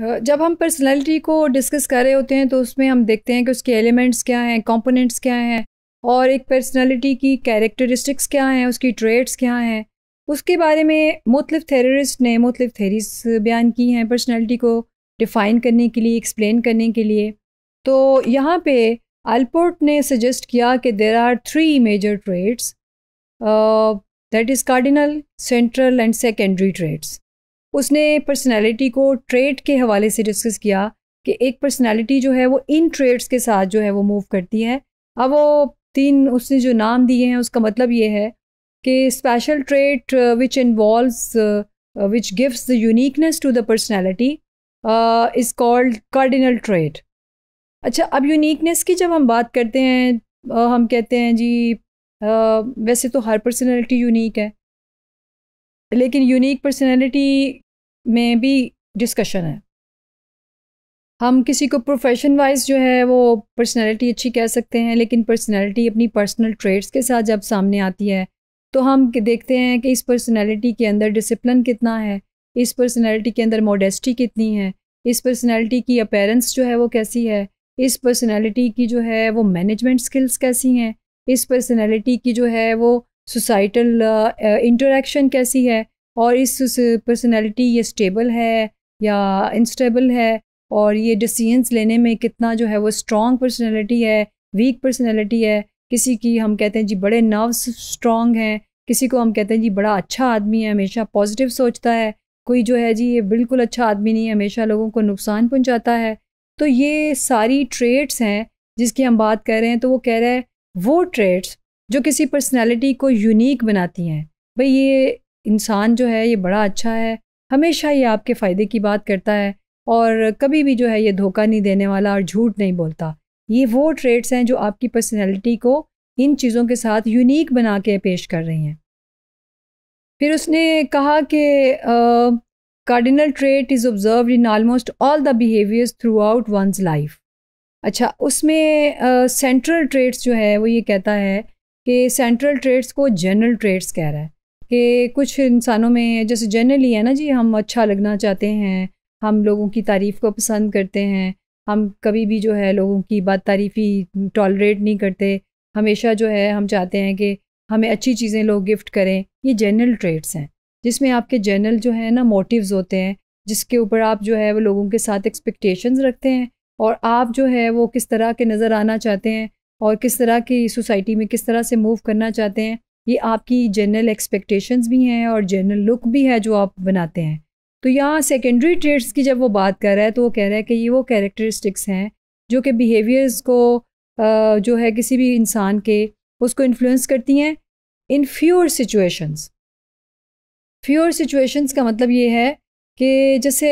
जब हम पर्सनैलिटी को डिस्कस कर रहे होते हैं तो उसमें हम देखते हैं कि उसके एलिमेंट्स क्या हैं कंपोनेंट्स क्या हैं और एक पर्सनैलिटी की कैरेक्टरिस्टिक्स क्या हैं उसकी ट्रेड्स क्या हैं उसके बारे में मुख्तफ थेरिस्ट ने मुख्तफ थेरीज बयान की हैं पर्सनैलिटी को डिफ़ाइन करने के लिए एक्सप्लेन करने के लिए तो यहाँ पे अल्पोर्ट ने सजेस्ट किया कि there are three major traits that is cardinal central and secondary traits उसने पर्सनैलिटी को ट्रेड के हवाले से डिस्कस किया कि एक पर्सनैलिटी जो है वो इन ट्रेड्स के साथ जो है वो मूव करती है अब वो तीन उसने जो नाम दिए हैं उसका मतलब ये है कि special trait which involve which gives the uniqueness to the personality is called cardinal trait अच्छा अब यूनिकनेस की जब हम बात करते हैं uh, हम कहते हैं जी uh, वैसे तो हर पर्सनैलिटी यूनिक है लेकिन यूनिक पर्सनैलिटी में भी डिस्कशन है हम किसी को प्रोफेशन वाइज जो है वो पर्सनैलिटी अच्छी कह सकते हैं लेकिन पर्सनैलिटी अपनी पर्सनल ट्रेड्स के साथ जब सामने आती है तो हम देखते हैं कि इस पर्सनैलिटी के अंदर डिसिप्लिन कितना है इस पर्सनैलिटी के अंदर मोडेस्टी कितनी है इस पर्सनैलिटी की अपेरेंस जो है वो कैसी है इस पर्सनैलिटी की जो है वो मैनेजमेंट स्किल्स कैसी हैं इस पर्सनैलिटी की जो है वो सोसाइटल इंटरेक्शन uh, uh, कैसी है और इस पर्सनैलिटी ये स्टेबल है या इंस्टेबल है और ये डिसीजंस लेने में कितना जो है वो स्ट्रॉन्ग पर्सनैलिटी है वीक पर्सनैलिटी है किसी की हम कहते हैं जी बड़े नर्व्स स्ट्रॉन्ग हैं किसी को हम कहते हैं जी बड़ा अच्छा आदमी है हमेशा पॉजिटिव सोचता है कोई जो है जी ये बिल्कुल अच्छा आदमी नहीं है हमेशा लोगों को नुकसान पहुँचाता है तो ये सारी ट्रेड्स हैं जिसकी हम बात कर रहे हैं तो वो कह रहे हैं वो ट्रेड्स जो किसी पर्सनैलिटी को यूनिक बनाती हैं भाई ये इंसान जो है ये बड़ा अच्छा है हमेशा ये आपके फ़ायदे की बात करता है और कभी भी जो है ये धोखा नहीं देने वाला और झूठ नहीं बोलता ये वो ट्रेड्स हैं जो आपकी पर्सनैलिटी को इन चीज़ों के साथ यूनिक बना के पेश कर रही हैं फिर उसने कहा कि cardinal trait is observe in almost all the behaviours throughout one's life अच्छा उसमें सेंट्रल uh, ट्रेट्स जो है वो ये कहता है कि सेंट्रल ट्रेड्स को जनरल ट्रेड्स कह रहा है कि कुछ इंसानों में जैसे जनरली है ना जी हम अच्छा लगना चाहते हैं हम लोगों की तारीफ़ को पसंद करते हैं हम कभी भी जो है लोगों की बात तारीफ़ी टॉलरेट नहीं करते हमेशा जो है हम चाहते हैं कि हमें अच्छी चीज़ें लोग गिफ्ट करें ये जनरल ट्रेड्स हैं जिसमें आपके जनरल जो है ना मोटिव्स होते हैं जिसके ऊपर आप जो है वो लोगों के साथ एक्सपेक्टेशंस रखते हैं और आप जो है वो किस तरह के नज़र आना चाहते हैं और किस तरह की सोसाइटी में किस तरह से मूव करना चाहते हैं ये आपकी जनरल एक्सपेक्टेशंस भी हैं और जनरल लुक भी है जो आप बनाते हैं तो यहाँ सेकेंडरी ट्रेड्स की जब वो बात कर रहा है तो वो कह रहा है कि ये वो कैरेक्टरिस्टिक्स हैं जो कि बिहेवियर्स को जो है किसी भी इंसान के उसको इन्फ्लुएंस करती हैं in fewer situations fewer situations का मतलब ये है कि जैसे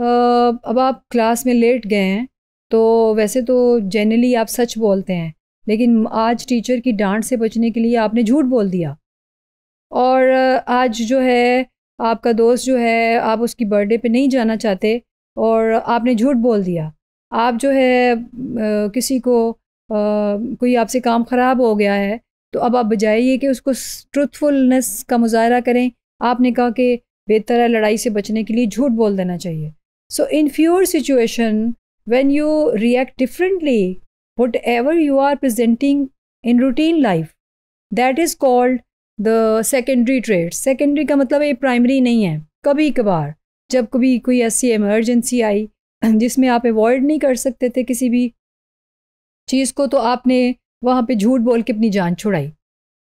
अब आप क्लास में लेट गए हैं तो वैसे तो जनरली आप सच बोलते हैं लेकिन आज टीचर की डांट से बचने के लिए आपने झूठ बोल दिया और आज जो है आपका दोस्त जो है आप उसकी बर्थडे पे नहीं जाना चाहते और आपने झूठ बोल दिया आप जो है किसी को कोई आपसे काम ख़राब हो गया है तो अब आप बजाय ये कि उसको ट्रुथफुलनेस का मुजाहरा करें आपने कहा कि बेहतर है लड़ाई से बचने के लिए झूठ बोल देना चाहिए so in fewer situation when you react differently whatever you are presenting in routine life that is called the secondary trait secondary का मतलब ये प्राइमरी नहीं है कभी कभार जब कभी कोई ऐसी इमरजेंसी आई जिसमें आप अवॉइड नहीं कर सकते थे किसी भी चीज़ को तो आपने वहाँ पे झूठ बोल के अपनी जान छुड़ाई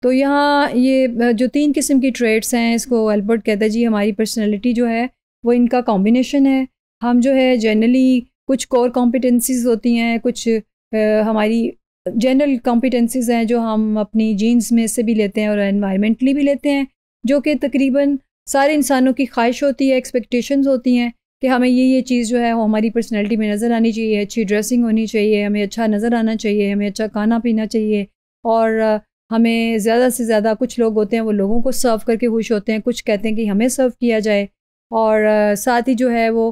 तो यहाँ ये जो तीन किस्म की ट्रेड्स हैं इसको अल्बर्ट कहता जी हमारी पर्सनैलिटी जो है वो इनका कॉम्बिनेशन है हम जो है जनरली कुछ कोर कॉम्पिटेंसीज होती हैं कुछ हमारी जनरल कॉम्पिटेंसीज हैं जो हम अपनी जीन्स में से भी लेते हैं और इन्वायरमेंटली भी लेते हैं जो कि तकरीबन सारे इंसानों की ख्वाहिश होती है एक्सपेक्टेशंस होती हैं कि हमें ये ये चीज़ जो है वो हमारी पर्सनैलिटी में नज़र आनी चाहिए अच्छी ड्रेसिंग होनी चाहिए हमें अच्छा नज़र आना चाहिए हमें अच्छा खाना पीना चाहिए और हमें ज़्यादा से ज़्यादा कुछ लोग होते हैं वो लोगों को सर्व करके खुश होते हैं कुछ कहते हैं कि हमें सर्व किया जाए और साथ ही जो है वो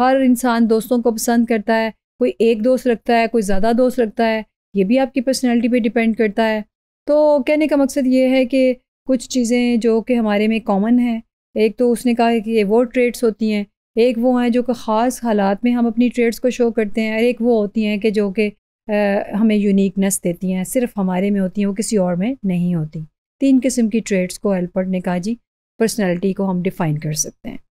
हर इंसान दोस्तों को पसंद करता है कोई एक दोस्त रखता है कोई ज़्यादा दोस्त रखता है ये भी आपकी पर्सनैलिटी पर डिपेंड करता है तो कहने का मकसद ये है कि कुछ चीज़ें जो कि हमारे में कॉमन हैं एक तो उसने कहा कि ये वो ट्रेड्स होती हैं एक वो हैं जो कि ख़ास हालात में हम अपनी ट्रेड्स को शो करते हैं और एक वो होती हैं कि जो कि हमें यूनिकनेस देती हैं सिर्फ हमारे में होती हैं वो किसी और में नहीं होती तीन किस्म की ट्रेड्स को एल्पर्ट ने कहा जी पर्सनैलिटी को हम डिफ़ाइन कर सकते हैं